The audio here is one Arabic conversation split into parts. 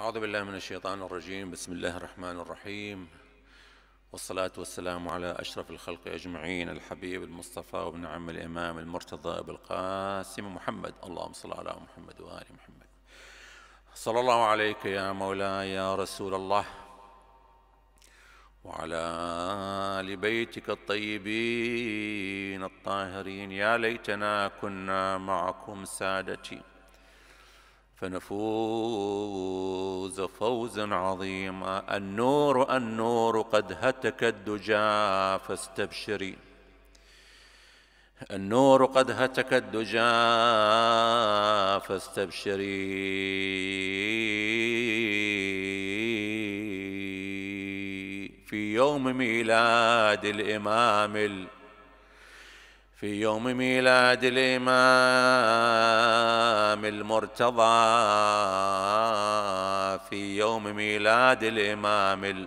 أعوذ بالله من الشيطان الرجيم بسم الله الرحمن الرحيم والصلاة والسلام على أشرف الخلق أجمعين الحبيب المصطفى وابن عم الإمام المرتضى أبو القاسم محمد اللهم صل على محمد وآل محمد صلى الله عليك يا مولاي يا رسول الله وعلى آل بيتك الطيبين الطاهرين يا ليتنا كنا معكم سادتي فنفوز فوزا عظيما النور النور قد هتك الدجى فاستبشري النور قد هتك الدجى فاستبشري في يوم ميلاد الامام في يوم ميلاد الإمام المرتضى في يوم ميلاد الإمام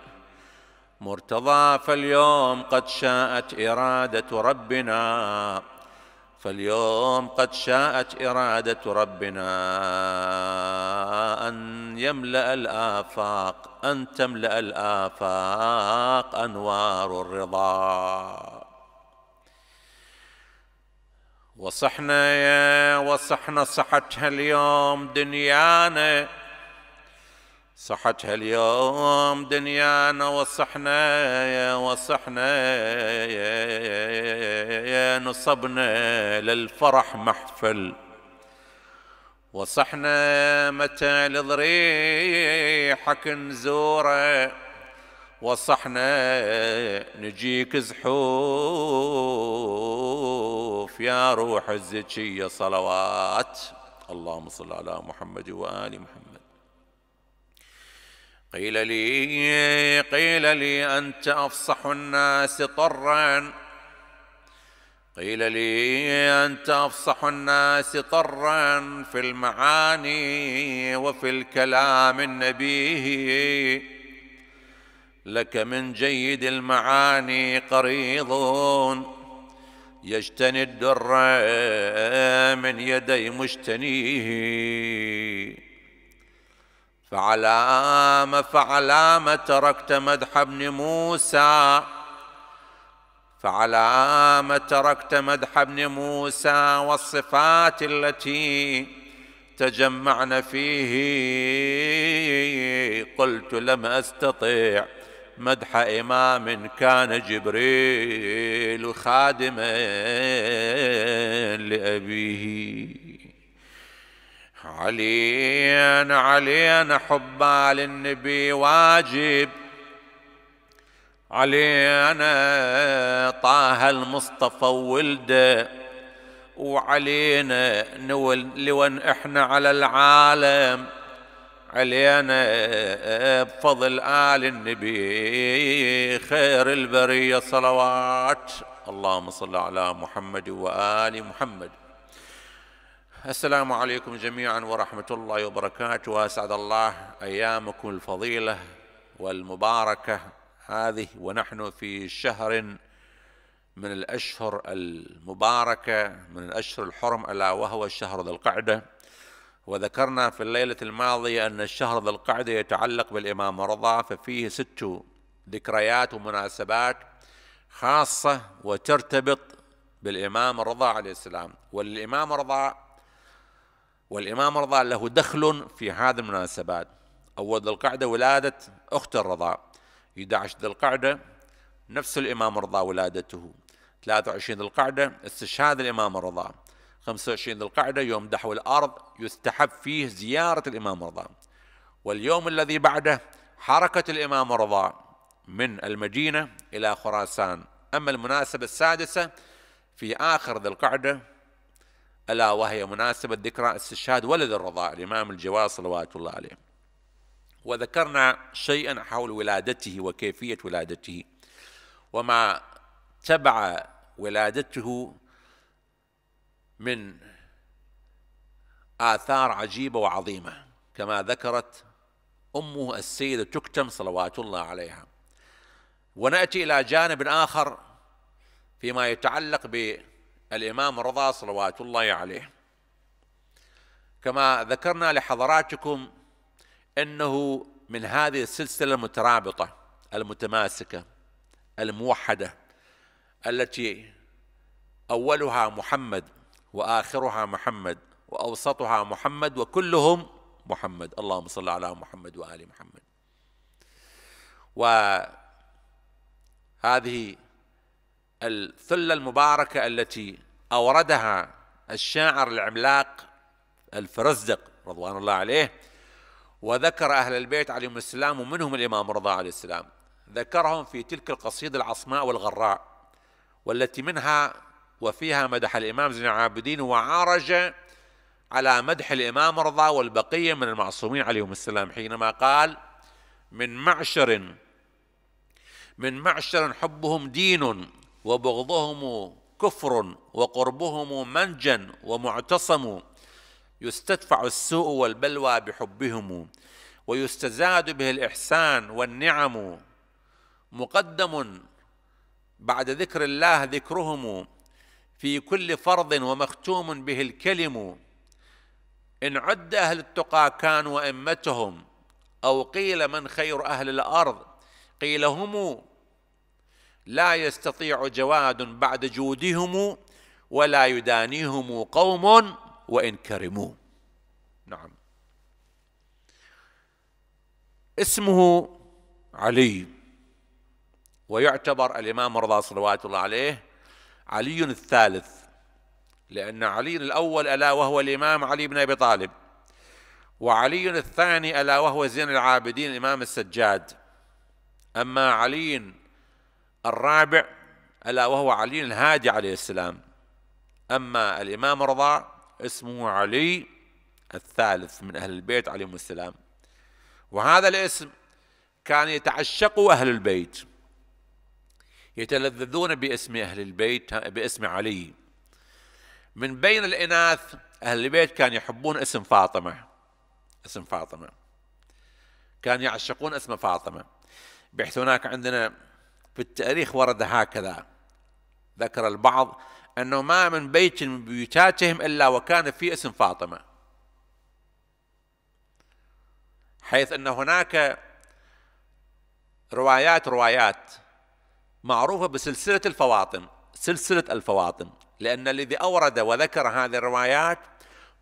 المرتضى فاليوم قد شاءت إرادة ربنا فاليوم قد شاءت إرادة ربنا أن يملأ الآفاق أن تملأ الآفاق أنوار الرضا وصحنا يا وصحنا صحتها اليوم دنيانا صحتها اليوم دنيانا وصحنا يا وصحنا يا نصبنا للفرح محفل وصحنا متى لضريحك نزوره وصحنا نجيك زحوف يا روح الزكية صلوات اللهم صل على محمد وآل محمد قيل لي قيل لي أنت أفصح الناس طرا قيل لي أنت أفصح الناس طرا في المعاني وفي الكلام النبيه لك من جيد المعاني قريض يجتني الدر من يدي مجتنيه فعلام فعلام تركت مدح ابن موسى فعلام تركت مدح ابن موسى والصفات التي تجمعن فيه قلت لم استطع مدح إمام كان جبريل خادما لأبيه علينا علينا حبا للنبي واجب علينا طه المصطفى ولده وعلينا نول لون احنا على العالم علينا بفضل آل النبي خير البرية صلوات اللهم صل على محمد وآل محمد السلام عليكم جميعا ورحمة الله وبركاته وأسعد الله أيامكم الفضيلة والمباركة هذه ونحن في شهر من الأشهر المباركة من الأشهر الحرم ألا وهو الشهر ذي القعدة وذكرنا في الليلة الماضية أن الشهر ذي القعدة يتعلق بالإمام رضا ففيه ست ذكريات ومناسبات خاصة وترتبط بالإمام رضا عليه السلام والإمام رضا والإمام رضا له دخل في هذه المناسبات أول ذي القعدة ولادة أخت الرضا 11 ذي القعدة نفس الإمام رضا ولادته 23 ذي القعدة استشهاد الإمام رضا 25 ذي القعدة يوم دحو الأرض يستحب فيه زيارة الإمام رضا واليوم الذي بعده حركة الإمام رضا من المدينة إلى خراسان أما المناسبة السادسة في آخر ذي القعدة ألا وهي مناسبة ذكرى استشهاد ولد الرضاع الإمام الجواد صلوات الله عليه وذكرنا شيئا حول ولادته وكيفية ولادته وما تبع ولادته من آثار عجيبة وعظيمة كما ذكرت أمه السيدة تكتم صلوات الله عليها ونأتي إلى جانب آخر فيما يتعلق بالإمام رضا صلوات الله عليه كما ذكرنا لحضراتكم أنه من هذه السلسلة المترابطة المتماسكة الموحدة التي أولها محمد واخرها محمد واوسطها محمد وكلهم محمد اللهم صل على محمد وال محمد وهذه الثله المباركه التي اوردها الشاعر العملاق الفرزدق رضوان الله عليه وذكر أهل البيت عليهم السلام ومنهم الإمام رضا عليه السلام ذكرهم في تلك القصيدة العصماء والغراء والتي منها وفيها مدح الإمام زين العابدين وعرج على مدح الإمام رضا والبقية من المعصومين عليهم السلام حينما قال من معشر من معشر حبهم دين وبغضهم كفر وقربهم منجا ومعتصم يستدفع السوء والبلوى بحبهم ويستزاد به الإحسان والنعم مقدم بعد ذكر الله ذكرهم في كل فرض ومختوم به الكلم إن عد أهل التقى كان وأمتهم أو قيل من خير أهل الأرض قيل هم لا يستطيع جواد بعد جودهم ولا يدانيهم قوم وإن كرموا نعم اسمه علي ويعتبر الإمام رضا صلوات الله عليه علي الثالث لأن علي الأول ألا وهو الإمام علي بن أبي طالب وعلي الثاني ألا وهو زين العابدين الإمام السجاد أما علي الرابع ألا وهو علي الهادي عليه السلام أما الإمام رضا اسمه علي الثالث من أهل البيت عليهم السلام وهذا الاسم كان يتعشق أهل البيت يتلذذون باسم أهل البيت باسم علي من بين الإناث أهل البيت كانوا يحبون اسم فاطمة اسم فاطمة كانوا يعشقون اسم فاطمة بحيث هناك عندنا في التاريخ ورد هكذا ذكر البعض أنه ما من بيت من بيوتاتهم إلا وكان فيه اسم فاطمة حيث أن هناك روايات روايات معروفة بسلسلة الفواطم سلسلة الفواطم لأن الذي أورد وذكر هذه الروايات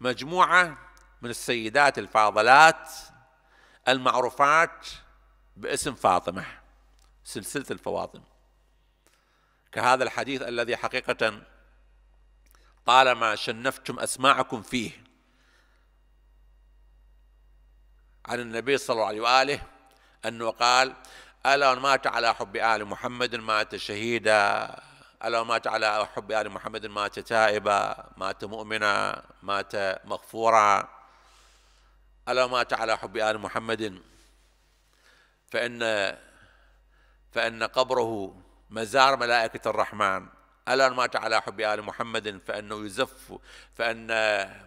مجموعة من السيدات الفاضلات المعروفات باسم فاطمة سلسلة الفواطم كهذا الحديث الذي حقيقة طالما شنفتم أسماعكم فيه عن النبي صلى الله عليه وآله أنه قال ألا مات على حب آل محمد مات شهيدا ألا مات على حب آل محمد مات تائبا مات مؤمنا مات مغفورا ألا مات على حب آل محمد فإن فإن قبره مزار ملائكة الرحمن ألا مات على حب آل محمد فإنه يزف فإن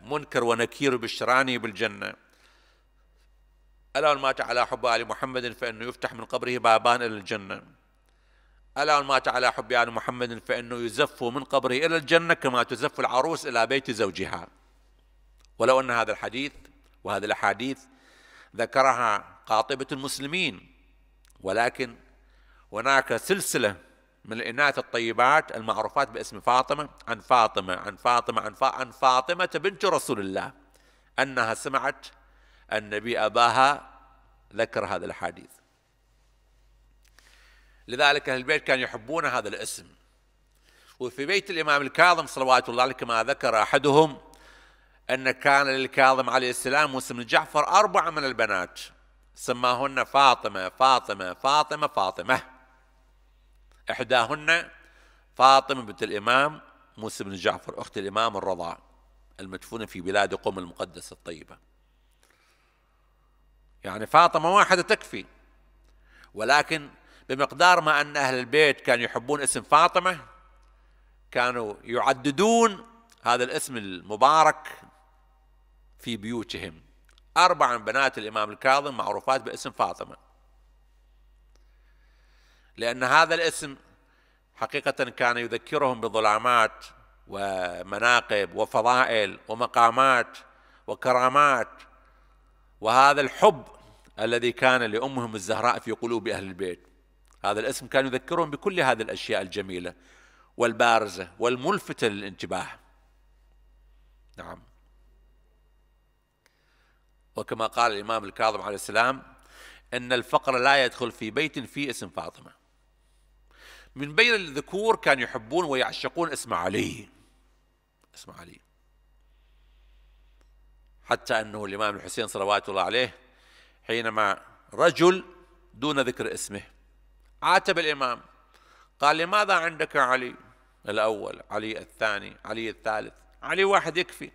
منكر ونكير بشراني بالجنة ألا من مات على حب آل محمد فإنه يفتح من قبره بابان إلى الجنة ألا من مات على حب آل محمد فإنه يزف من قبره إلى الجنة كما تزف العروس إلى بيت زوجها ولو أن هذا الحديث وهذه الأحاديث ذكرها قاطبة المسلمين ولكن هناك سلسلة من الإناث الطيبات المعروفات باسم فاطمة عن فاطمة عن فاطمة عن, فاطمة عن فاطمة بنت رسول الله أنها سمعت النبي أباها ذكر هذا الحديث لذلك أهل البيت كانوا يحبون هذا الاسم وفي بيت الإمام الكاظم صلوات الله عليه كما ذكر أحدهم أن كان للكاظم عليه السلام واسم جعفر أربعة من البنات سماهن فاطمة فاطمة فاطمة فاطمة إحداهن فاطمة بنت الإمام موسى بن جعفر أخت الإمام الرضاع المدفونة في بلاد قوم المقدسة الطيبة يعني فاطمة واحدة تكفي ولكن بمقدار ما أن أهل البيت كانوا يحبون اسم فاطمة كانوا يعددون هذا الاسم المبارك في بيوتهم أربع من بنات الإمام الكاظم معروفات باسم فاطمة لأن هذا الاسم حقيقة كان يذكرهم بظلامات ومناقب وفضائل ومقامات وكرامات وهذا الحب الذي كان لأمهم الزهراء في قلوب أهل البيت هذا الاسم كان يذكرهم بكل هذه الأشياء الجميلة والبارزة والملفتة للانتباه نعم وكما قال الإمام الكاظم عليه السلام أن الفقر لا يدخل في بيت فيه اسم فاطمة من بين الذكور كانوا يحبون ويعشقون اسم علي اسم علي حتى أنه الإمام الحسين صلوات الله عليه حينما رجل دون ذكر اسمه عاتب الإمام قال لماذا عندك علي الأول علي الثاني علي الثالث علي واحد يكفي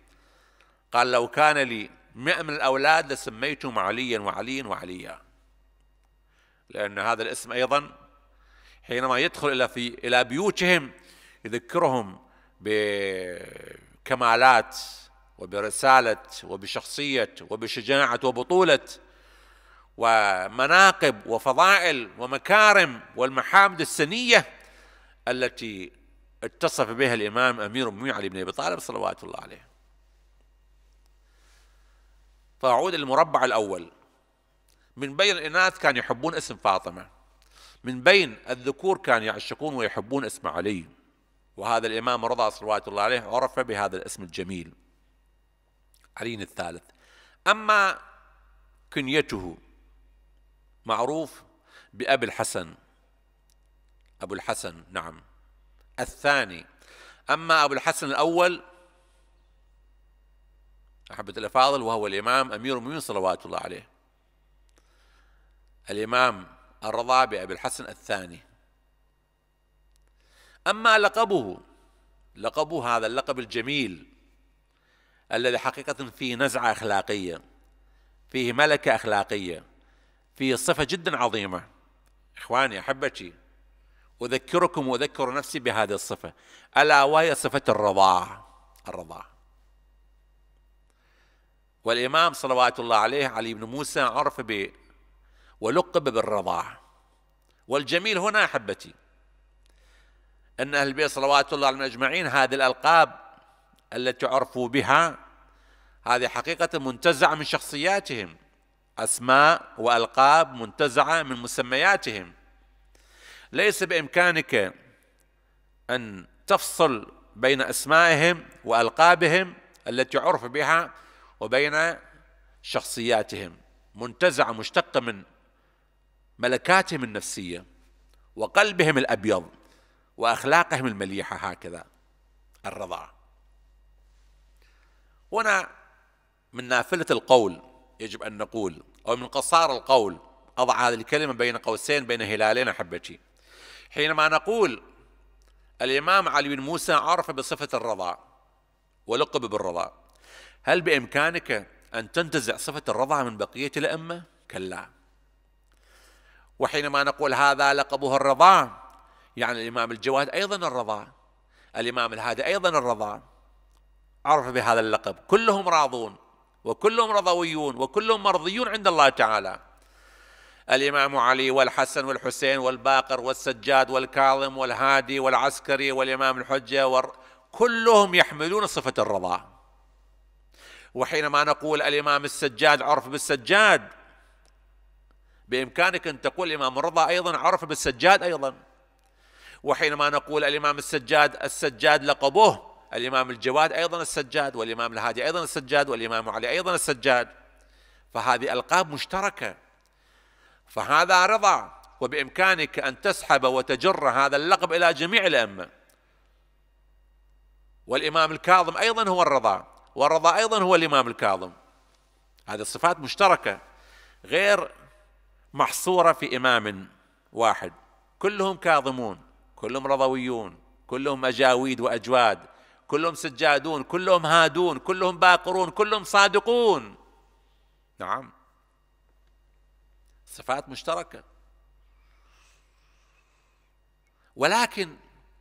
قال لو كان لي مئة من الأولاد لسميتهم عليا وعليا وعليا لأن هذا الاسم أيضا حينما يدخل إلى في إلى بيوتهم يذكرهم بكمالات وبرسالة وبشخصية وبشجاعة وبطولة ومناقب وفضائل ومكارم والمحامد السنية التي اتصف بها الإمام أمير المؤمنين علي بن أبي طالب صلوات الله عليه فأعود المربع الأول من بين الإناث كان يحبون اسم فاطمة من بين الذكور كان يعشقون ويحبون اسم علي وهذا الإمام رضا صلوات الله عليه عرف بهذا الاسم الجميل علي الثالث أما كنيته معروف بأبي الحسن أبو الحسن نعم الثاني أما أبو الحسن الأول أحبة الأفاضل وهو الإمام أمير المؤمنين صلوات الله عليه الإمام الرضا بأبي الحسن الثاني أما لقبه لقبه هذا اللقب الجميل الذي حقيقة فيه نزعة أخلاقية فيه ملكة أخلاقية فيه صفة جدا عظيمة إخواني أحبتي أذكركم وأذكر نفسي بهذه الصفة ألا وهي صفة الرضاعة الرضاعة والإمام صلوات الله عليه علي بن موسى عرف ب ولقب بالرضاعة والجميل هنا أحبتي أن أهل البيت صلوات الله عليهم أجمعين هذه الألقاب التي عرفوا بها هذه حقيقة منتزعة من شخصياتهم أسماء وألقاب منتزعة من مسمياتهم ليس بإمكانك أن تفصل بين أسمائهم وألقابهم التي عرف بها وبين شخصياتهم منتزعة مشتقة من ملكاتهم النفسية وقلبهم الأبيض وأخلاقهم المليحة هكذا الرضاعة هنا من نافلة القول يجب أن نقول أو من قصار القول أضع هذه الكلمة بين قوسين بين هلالين أحبتي حينما نقول الإمام علي بن موسى عرف بصفة الرضا ولقب بالرضا هل بإمكانك أن تنتزع صفة الرضا من بقية الأمة؟ كلا وحينما نقول هذا لقبه الرضا يعني الإمام الجواد أيضا الرضا الإمام الهادي أيضا الرضا عرف بهذا اللقب كلهم راضون وكلهم رضويون وكلهم مرضيون عند الله تعالى الإمام علي والحسن والحسين والباقر والسجاد والكاظم والهادي والعسكري والإمام الحجة وال... كلهم يحملون صفة الرضا وحينما نقول الإمام السجاد عرف بالسجاد بإمكانك أن تقول الإمام الرضا أيضا عرف بالسجاد أيضا وحينما نقول الإمام السجاد السجاد لقبه الإمام الجواد أيضا السجاد والإمام الهادي أيضا السجاد والإمام علي أيضا السجاد فهذه ألقاب مشتركة فهذا رضا وبإمكانك أن تسحب وتجر هذا اللقب إلى جميع الأمة والإمام الكاظم أيضا هو الرضا والرضا أيضا هو الإمام الكاظم هذه الصفات مشتركة غير محصورة في إمام واحد كلهم كاظمون كلهم رضويون كلهم أجاويد وأجواد كلهم سجادون كلهم هادون كلهم باقرون كلهم صادقون نعم صفات مشتركة ولكن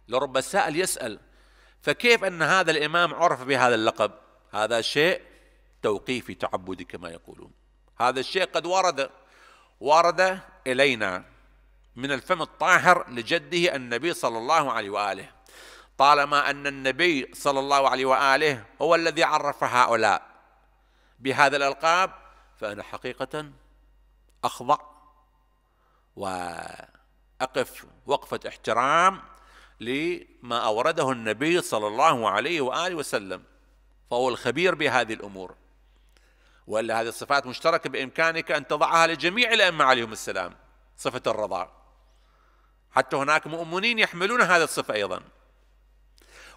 لرب السائل يسأل فكيف أن هذا الإمام عرف بهذا اللقب هذا شيء توقيفي تعبدي كما يقولون هذا الشيء قد ورد ورد إلينا من الفم الطاهر لجده النبي صلى الله عليه وآله طالما أن النبي صلى الله عليه وآله هو الذي عرف هؤلاء بهذا الألقاب فأنا حقيقة أخضع وأقف وقفة احترام لما أورده النبي صلى الله عليه وآله وسلم فهو الخبير بهذه الأمور وإلا هذه الصفات مشتركة بإمكانك أن تضعها لجميع الأئمة عليهم السلام صفة الرضا حتى هناك مؤمنين يحملون هذه الصفة أيضا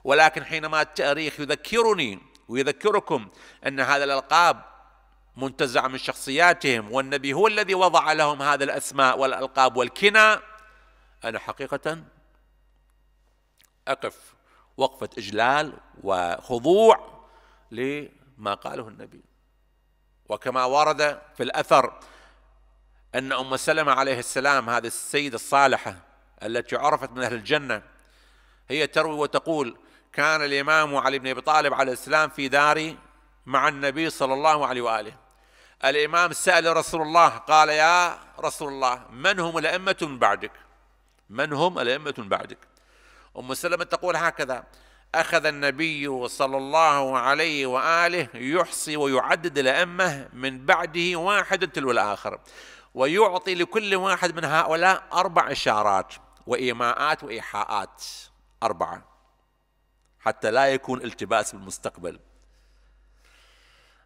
ولكن حينما التاريخ يذكرني ويذكركم أن هذا الألقاب منتزع من شخصياتهم والنبي هو الذي وضع لهم هذا الأسماء والألقاب والكنى أنا حقيقة أقف وقفة إجلال وخضوع لما قاله النبي وكما ورد في الأثر أن أم سلمة عليه السلام هذه السيدة الصالحة التي عرفت من أهل الجنة هي تروي وتقول كان الإمام علي بن أبي طالب على الإسلام في داري مع النبي صلى الله عليه وآله الإمام سأل رسول الله قال يا رسول الله من هم الأئمة من بعدك من هم الأئمة من بعدك أم سلمة تقول هكذا أخذ النبي صلى الله عليه وآله يحصي ويعدد الأئمة من بعده واحد تلو الآخر ويعطي لكل واحد من هؤلاء أربع إشارات وإيماءات وإيحاءات أربعة حتى لا يكون التباس بالمستقبل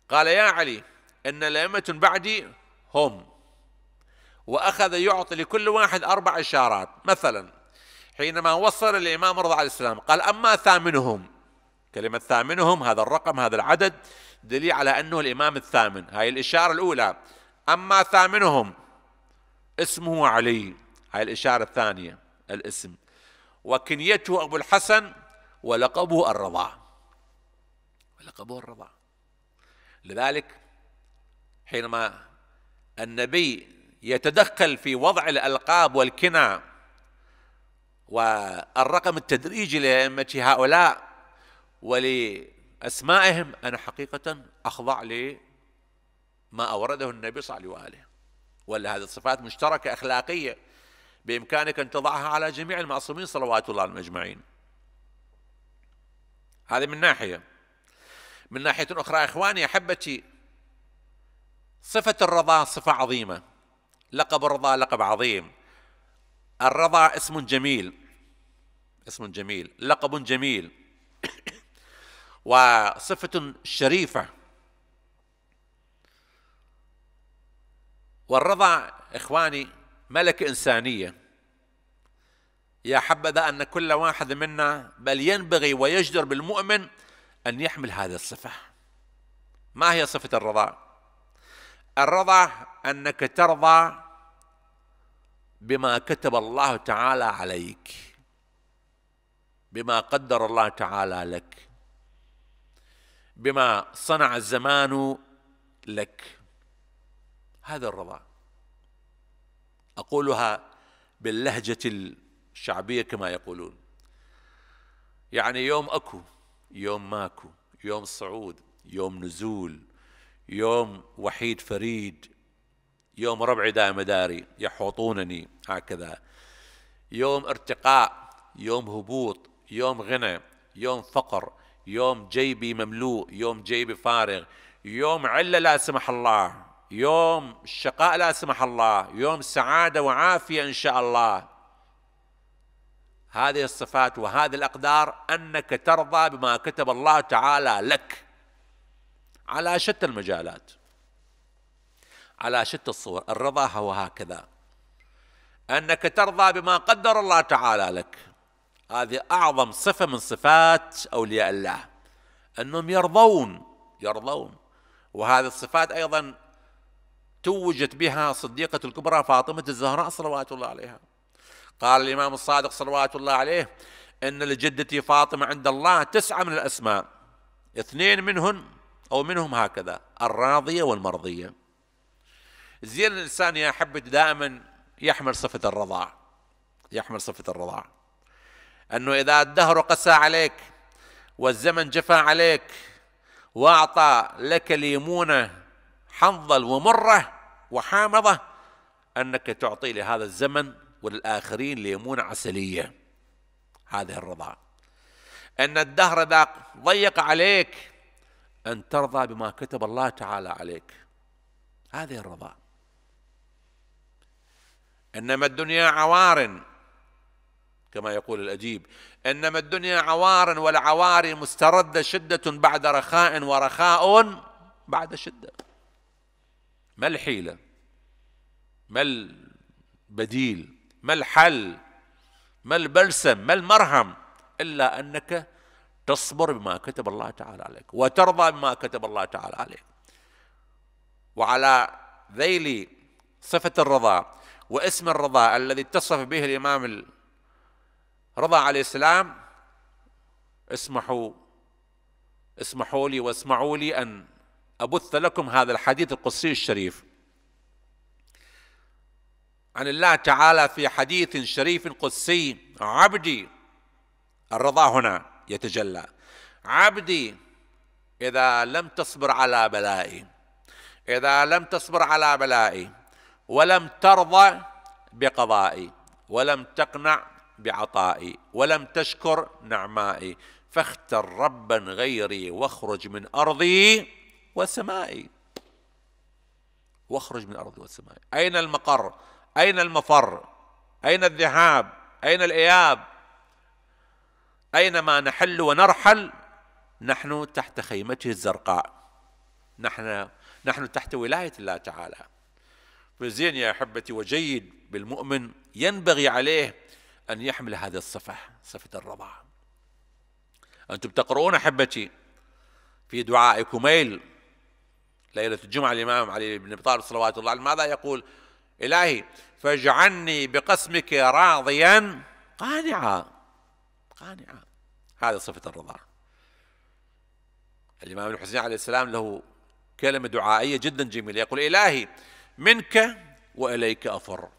قال يا علي إن الأئمة بعدي هم وأخذ يعطي لكل واحد أربع إشارات مثلا حينما وصل الإمام رضا عليه السلام قال أما ثامنهم كلمة ثامنهم هذا الرقم هذا العدد دليل على أنه الإمام الثامن هاي الإشارة الأولى أما ثامنهم اسمه علي هاي الإشارة الثانية الاسم وكنيته أبو الحسن ولقبه الرضاعة ولقبه الرضاعة لذلك حينما النبي يتدخل في وضع الألقاب والكنى والرقم التدريجي لأئمة هؤلاء ولأسمائهم أنا حقيقة أخضع لما أورده النبي صلى الله عليه وآله ولا هذه الصفات مشتركة أخلاقية بإمكانك أن تضعها على جميع المعصومين صلوات الله المجمعين أجمعين هذه من ناحية من ناحية أخرى إخواني أحبتي صفة الرضا صفة عظيمة لقب الرضا لقب عظيم الرضا اسم جميل اسم جميل لقب جميل وصفة شريفة والرضا إخواني ملكة إنسانية يا حبذا أن كل واحد منا بل ينبغي ويجدر بالمؤمن أن يحمل هذه الصفة ما هي صفة الرضا؟ الرضا أنك ترضى بما كتب الله تعالى عليك بما قدر الله تعالى لك بما صنع الزمان لك هذا الرضا أقولها باللهجة الشعبية كما يقولون يعني يوم أكو يوم ماكو يوم صعود يوم نزول يوم وحيد فريد يوم ربعي دائما داري يحوطونني هكذا يوم ارتقاء يوم هبوط يوم غنى يوم فقر يوم جيبي مملوء يوم جيبي فارغ يوم علة لا سمح الله يوم شقاء لا سمح الله يوم سعادة وعافية إن شاء الله هذه الصفات وهذه الأقدار أنك ترضى بما كتب الله تعالى لك على شتى المجالات على شتى الصور الرضا هو هكذا أنك ترضى بما قدر الله تعالى لك هذه أعظم صفة من صفات أولياء الله أنهم يرضون يرضون وهذه الصفات أيضا توجت بها صديقة الكبرى فاطمة الزهراء صلوات الله عليها قال الإمام الصادق صلوات الله عليه إن لجدتي فاطمة عند الله تسعة من الأسماء اثنين منهن أو منهم هكذا الراضية والمرضية زين الإنسان يا يحب دائما يحمل صفة الرضاع يحمل صفة الرضاع أنه إذا الدهر قسى عليك والزمن جفى عليك وأعطى لك ليمونة حنظل ومرة وحامضة أنك تعطي لهذا الزمن وللآخرين ليمون عسلية هذه الرضا أن الدهر ذا ضيق عليك أن ترضى بما كتب الله تعالى عليك هذه الرضا إنما الدنيا عوار كما يقول الأديب إنما الدنيا عوار والعواري مستردة شدة بعد رخاء ورخاء بعد شدة ما الحيلة ما البديل ما الحل ما البلسم ما المرهم إلا أنك تصبر بما كتب الله تعالى عليك وترضى بما كتب الله تعالى عليك وعلى ذيل صفة الرضا واسم الرضا الذي اتصف به الإمام رضا عليه السلام اسمحوا اسمحوا لي واسمعوا لي أن أبث لكم هذا الحديث القدسي الشريف عن الله تعالى في حديث شريف قدسي عبدي الرضا هنا يتجلى عبدي اذا لم تصبر على بلائي اذا لم تصبر على بلائي ولم ترضى بقضائي ولم تقنع بعطائي ولم تشكر نعمائي فاختر ربا غيري واخرج من ارضي وسمائي واخرج من ارضي وسمائي اين المقر أين المفر أين الذهاب أين الإياب أينما نحل ونرحل نحن تحت خيمته الزرقاء نحن نحن تحت ولاية الله تعالى فزين يا أحبتي وجيد بالمؤمن ينبغي عليه أن يحمل هذه الصفة صفة الرضا أنتم تقرؤون أحبتي في دعاء كميل ليلة الجمعة الإمام علي بن أبي طالب صلوات الله عليه ماذا يقول إلهي فاجعلني بقسمك راضيا قانعا قانعا هذه صفة الرضا الإمام الحسين عليه السلام له كلمة دعائية جدا جميلة يقول إلهي منك وإليك أفر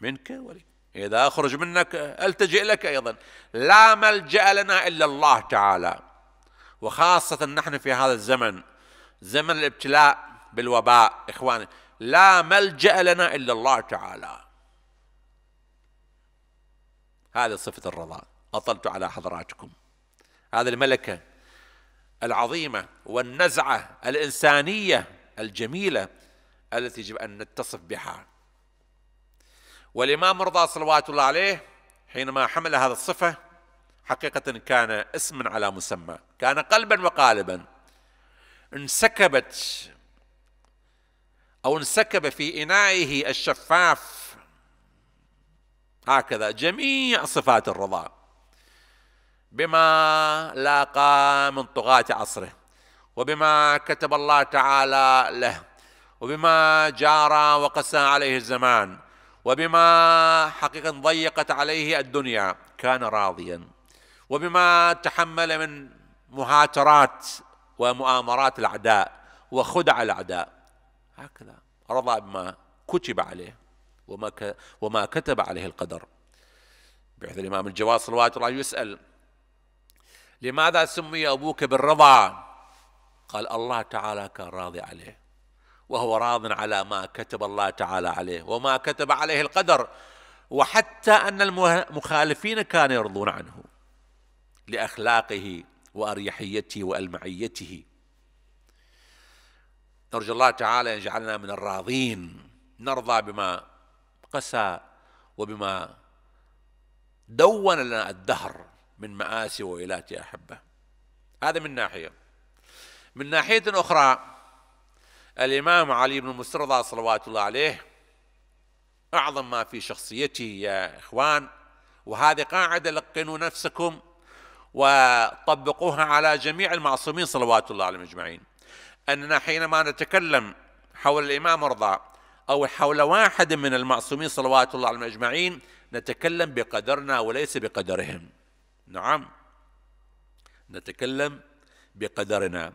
منك وإليك إذا أخرج منك ألتجئ لك أيضا لا ملجأ لنا إلا الله تعالى وخاصة نحن في هذا الزمن زمن الابتلاء بالوباء إخواني لا ملجأ لنا إلا الله تعالى هذه صفة الرضا أطلت على حضراتكم هذه الملكة العظيمة والنزعة الإنسانية الجميلة التي يجب أن نتصف بها والإمام رضا صلوات الله عليه حينما حمل هذه الصفة حقيقة كان اسما على مسمى كان قلبا وقالبا انسكبت أو انسكب في إنائه الشفاف هكذا جميع صفات الرضا بما لاقى من طغاة عصره وبما كتب الله تعالى له وبما جارى وقسى عليه الزمان وبما حقيقة ضيقت عليه الدنيا كان راضيا وبما تحمل من مهاترات ومؤامرات الأعداء وخدع الأعداء هكذا رضى بما كتب عليه وما ك... وما كتب عليه القدر بحيث الإمام الجواد صلوات الله يسأل لماذا سمي أبوك بالرضا قال الله تعالى كان راضي عليه وهو راض على ما كتب الله تعالى عليه وما كتب عليه القدر وحتى أن المخالفين كانوا يرضون عنه لأخلاقه وأريحيته وألمعيته نرجو الله تعالى أن يجعلنا من الراضين نرضى بما قسى وبما دون لنا الدهر من مآسي وويلات يا أحبة هذا من ناحية من ناحية أخرى الإمام علي بن المسترضى صلوات الله عليه أعظم ما في شخصيته يا إخوان وهذه قاعدة لقنوا نفسكم وطبقوها على جميع المعصومين صلوات الله عليهم أجمعين أننا حينما نتكلم حول الإمام رضا أو حول واحد من المعصومين صلوات الله عليهم أجمعين نتكلم بقدرنا وليس بقدرهم نعم نتكلم بقدرنا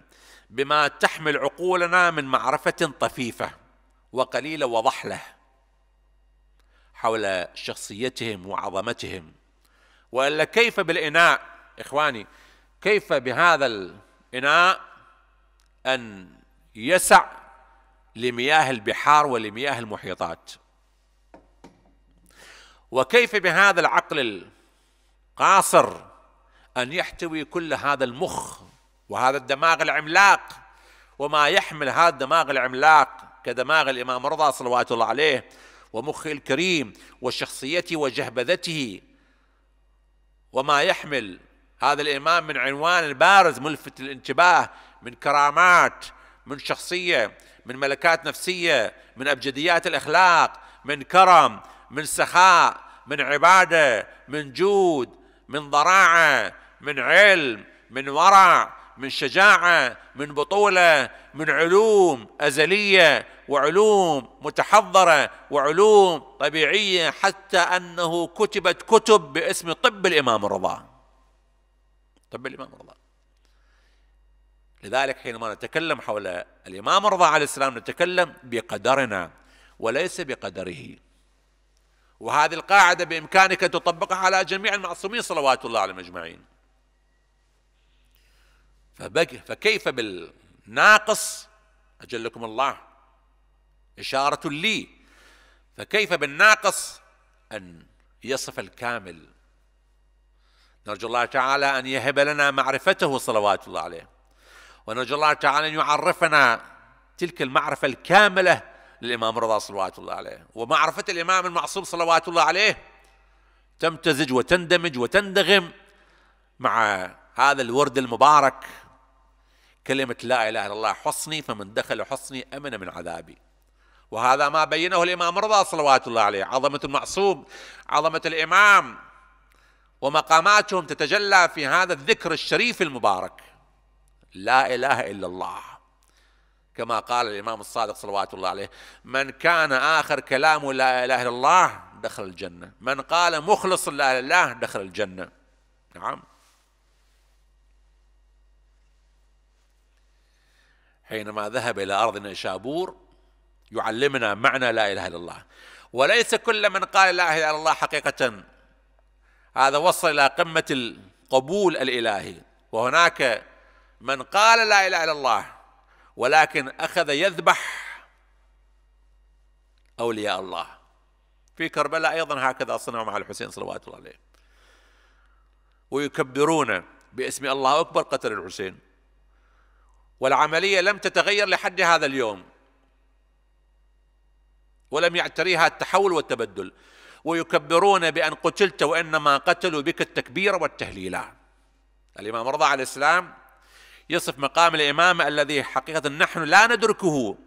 بما تحمل عقولنا من معرفة طفيفة وقليلة وضحلة حول شخصيتهم وعظمتهم والا كيف بالاناء اخواني كيف بهذا الاناء أن يسع لمياه البحار ولمياه المحيطات وكيف بهذا العقل القاصر أن يحتوي كل هذا المخ وهذا الدماغ العملاق وما يحمل هذا الدماغ العملاق كدماغ الإمام رضا صلوات الله عليه ومخه الكريم وشخصيته وجهبذته وما يحمل هذا الإمام من عنوان بارز ملفت الانتباه من كرامات من شخصيه من ملكات نفسيه من ابجديات الاخلاق من كرم من سخاء من عباده من جود من ضراعه من علم من ورع من شجاعه من بطوله من علوم ازليه وعلوم متحضره وعلوم طبيعيه حتى انه كتبت كتب باسم طب الامام الرضا طب الامام الرضا لذلك حينما نتكلم حول الإمام رضا عليه السلام نتكلم بقدرنا وليس بقدره وهذه القاعدة بإمكانك أن تطبقها على جميع المعصومين صلوات الله عليهم أجمعين فكيف بالناقص أجلكم الله إشارة لي فكيف بالناقص أن يصف الكامل نرجو الله تعالى أن يهب لنا معرفته صلوات الله عليه ونرجو الله تعالى أن يعرفنا تلك المعرفة الكاملة للإمام رضا صلوات الله عليه ومعرفة الإمام المعصوم صلوات الله عليه تمتزج وتندمج وتندغم مع هذا الورد المبارك كلمة لا إله إلا الله حصني فمن دخل حصني أمن من عذابي وهذا ما بينه الإمام رضا صلوات الله عليه عظمة المعصوم عظمة الإمام ومقاماتهم تتجلى في هذا الذكر الشريف المبارك لا إله إلا الله كما قال الإمام الصادق صلوات الله عليه من كان آخر كلامه لا إله إلا الله دخل الجنة من قال مخلص لا إله إلا الله دخل الجنة نعم حينما ذهب إلى أرض نيشابور يعلمنا معنى لا إله إلا الله وليس كل من قال لا إله إلا الله حقيقة هذا وصل إلى قمة القبول الإلهي وهناك من قال لا اله الا الله ولكن اخذ يذبح اولياء الله في كربلاء ايضا هكذا صنعوا مع الحسين صلوات الله عليه ويكبرون باسم الله اكبر قتل الحسين والعمليه لم تتغير لحد هذا اليوم ولم يعتريها التحول والتبدل ويكبرون بان قتلت وانما قتلوا بك التكبير والتهليلا الامام رضا عليه السلام يصف مقام الإمامة الذي حقيقة نحن لا ندركه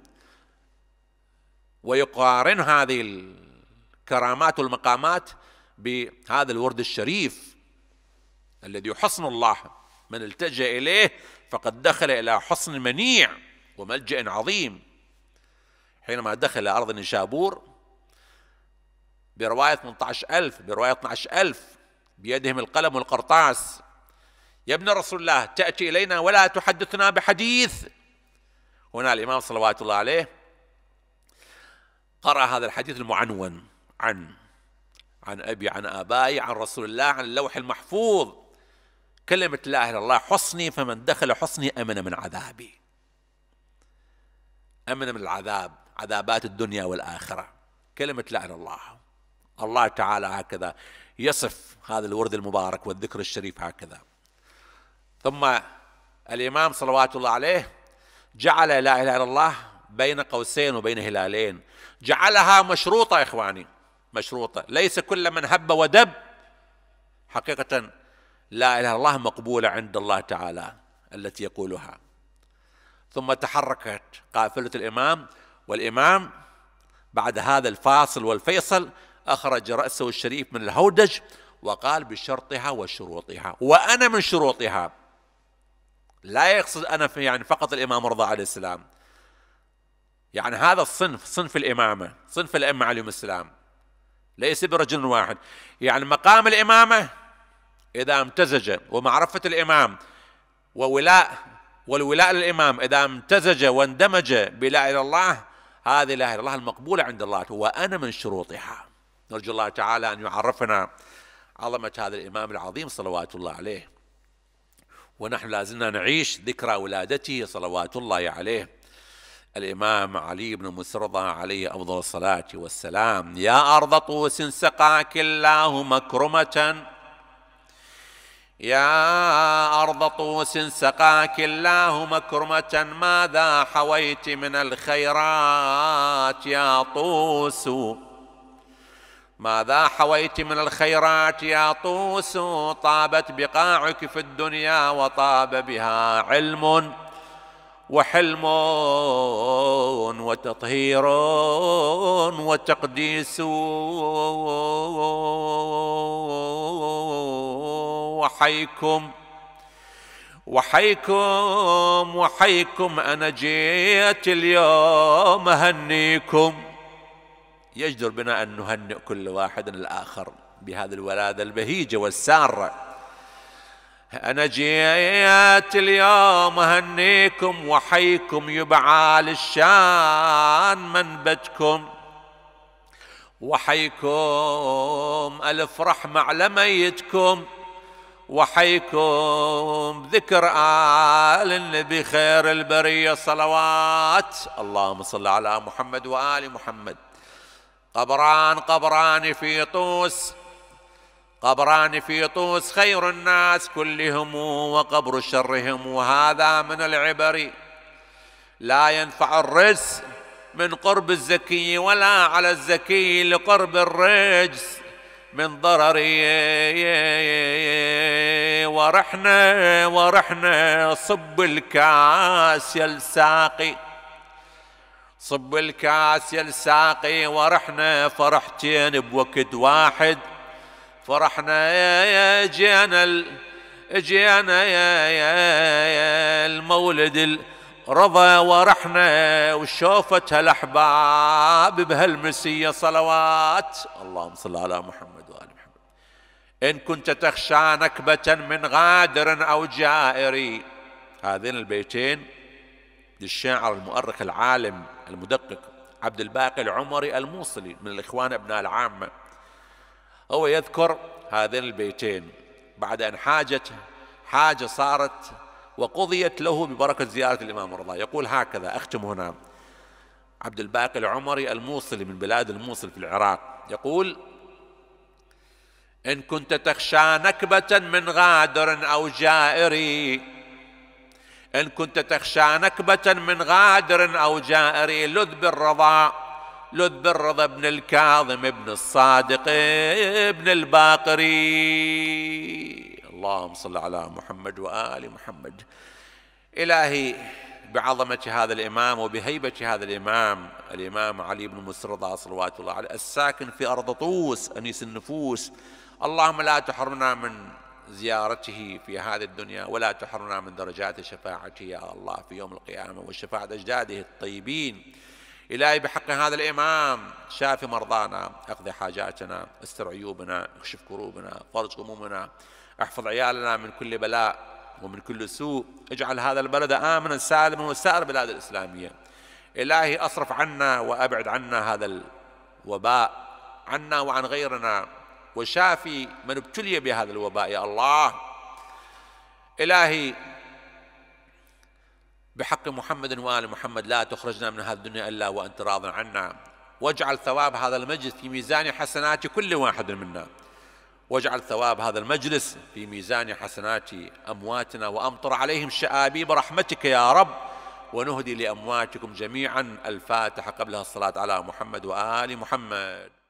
ويقارن هذه الكرامات والمقامات بهذا الورد الشريف الذي حصن الله من التجأ إليه فقد دخل إلى حصن منيع وملجأ عظيم حينما دخل إلى أرض نشابور برواية 18000 برواية 12000 بيدهم القلم والقرطاس يا ابن رسول الله تأتي إلينا ولا تحدثنا بحديث هنا الإمام صلوات الله عليه قرأ هذا الحديث المعنون عن عن أبي عن آبائي عن رسول الله عن اللوح المحفوظ كلمة لا إله إلا الله حصني فمن دخل حصني أمن من عذابي أمن من العذاب عذابات الدنيا والآخرة كلمة لا إله إلا الله الله تعالى هكذا يصف هذا الورد المبارك والذكر الشريف هكذا ثم الإمام صلوات الله عليه جعل لا إله إلا الله بين قوسين وبين هلالين جعلها مشروطة يا إخواني مشروطة ليس كل من هب ودب حقيقة لا إله إلا الله مقبولة عند الله تعالى التي يقولها ثم تحركت قافلة الإمام والإمام بعد هذا الفاصل والفيصل أخرج رأسه الشريف من الهودج وقال بشرطها وشروطها وأنا من شروطها لا يقصد أنا في يعني فقط الإمام رضا عليه السلام يعني هذا الصنف صنف الإمامة صنف الأئمة عليهم السلام ليس برجل واحد يعني مقام الإمامة إذا امتزج ومعرفة الإمام وولاء والولاء للإمام إذا امتزج واندمج بلا إله إلا الله هذه لا إله إلا الله المقبولة عند الله وأنا من شروطها نرجو الله تعالى أن يعرفنا عظمة هذا الإمام العظيم صلوات الله عليه ونحن لازلنا نعيش ذكرى ولادته صلوات الله عليه الإمام علي بن مسرضة عليه أفضل الصلاة والسلام يا أرض طوس سقاك الله مكرمة يا أرض طوس سقاك الله مكرمة ماذا حويت من الخيرات يا طوس ماذا حويت من الخيرات يا طوس طابت بقاعك في الدنيا وطاب بها علم وحلم وتطهير وتقديس وحيكم وحيكم وحيكم أنا جيت اليوم أهنيكم يجدر بنا أن نهنئ كل واحد الآخر بهذه الولادة البهيجة والسارة أنا جيت اليوم أهنيكم وحيكم يبعال الشان منبتكم وحيكم ألف رحمة على ميتكم وحيكم ذكر آل النبي خير البرية صلوات اللهم صل على محمد وآل محمد قبران قبران في طوس قبران في طوس خير الناس كلهم وقبر شرهم وهذا من العبر لا ينفع الرجس من قرب الزكي ولا على الزكي لقرب الرجس من ضرر ورحنا ورحنا صب الكاس يا الساقي صب الكاس يا الساقي ورحنا فرحتين بوقت واحد فرحنا يا يا جينا جينا يا يا يا المولد الرضا ورحنا وشوفت هالاحباب بهالمسيه صلوات اللهم صل على محمد وال محمد ان كنت تخشى نكبه من غادر او جائر هذين البيتين للشاعر المؤرخ العالم المدقق عبد الباقي العمري الموصلي من الإخوان أبناء العامة هو يذكر هذين البيتين بعد أن حاجت حاجة صارت وقضيت له ببركة زيارة الإمام الرضا يقول هكذا أختم هنا عبد الباقي العمري الموصلي من بلاد الموصل في العراق يقول إن كنت تخشى نكبة من غادر أو جائري إن كنت تخشى نكبة من غادر أو جائر لذ بالرضا لذ بالرضا ابن الكاظم ابن الصادق ابن الباقري اللهم صل على محمد وآل محمد إلهي بعظمة هذا الإمام وبهيبة هذا الإمام الإمام علي بن مسرد صلوات الله عليه الساكن في أرض طوس أنيس النفوس اللهم لا تحرمنا من زيارته في هذه الدنيا ولا تحرمنا من درجات شفاعته يا الله في يوم القيامة وشفاعة أجداده الطيبين إلهي بحق هذا الإمام شاف مرضانا اقضي حاجاتنا استر عيوبنا اكشف كروبنا فرج همومنا احفظ عيالنا من كل بلاء ومن كل سوء اجعل هذا البلد آمنا سالما وسائر بلاد الإسلامية إلهي أصرف عنا وأبعد عنا هذا الوباء عنا وعن غيرنا وشافي من ابتلي بهذا الوباء يا الله إلهي بحق محمد وآل محمد لا تخرجنا من هذه الدنيا إلا وأنت راض عنا واجعل ثواب هذا المجلس في ميزان حسنات كل واحد منا واجعل ثواب هذا المجلس في ميزان حسنات أمواتنا وأمطر عليهم شآبيب رحمتك يا رب ونهدي لأمواتكم جميعا الفاتحة قبلها الصلاة على محمد وآل محمد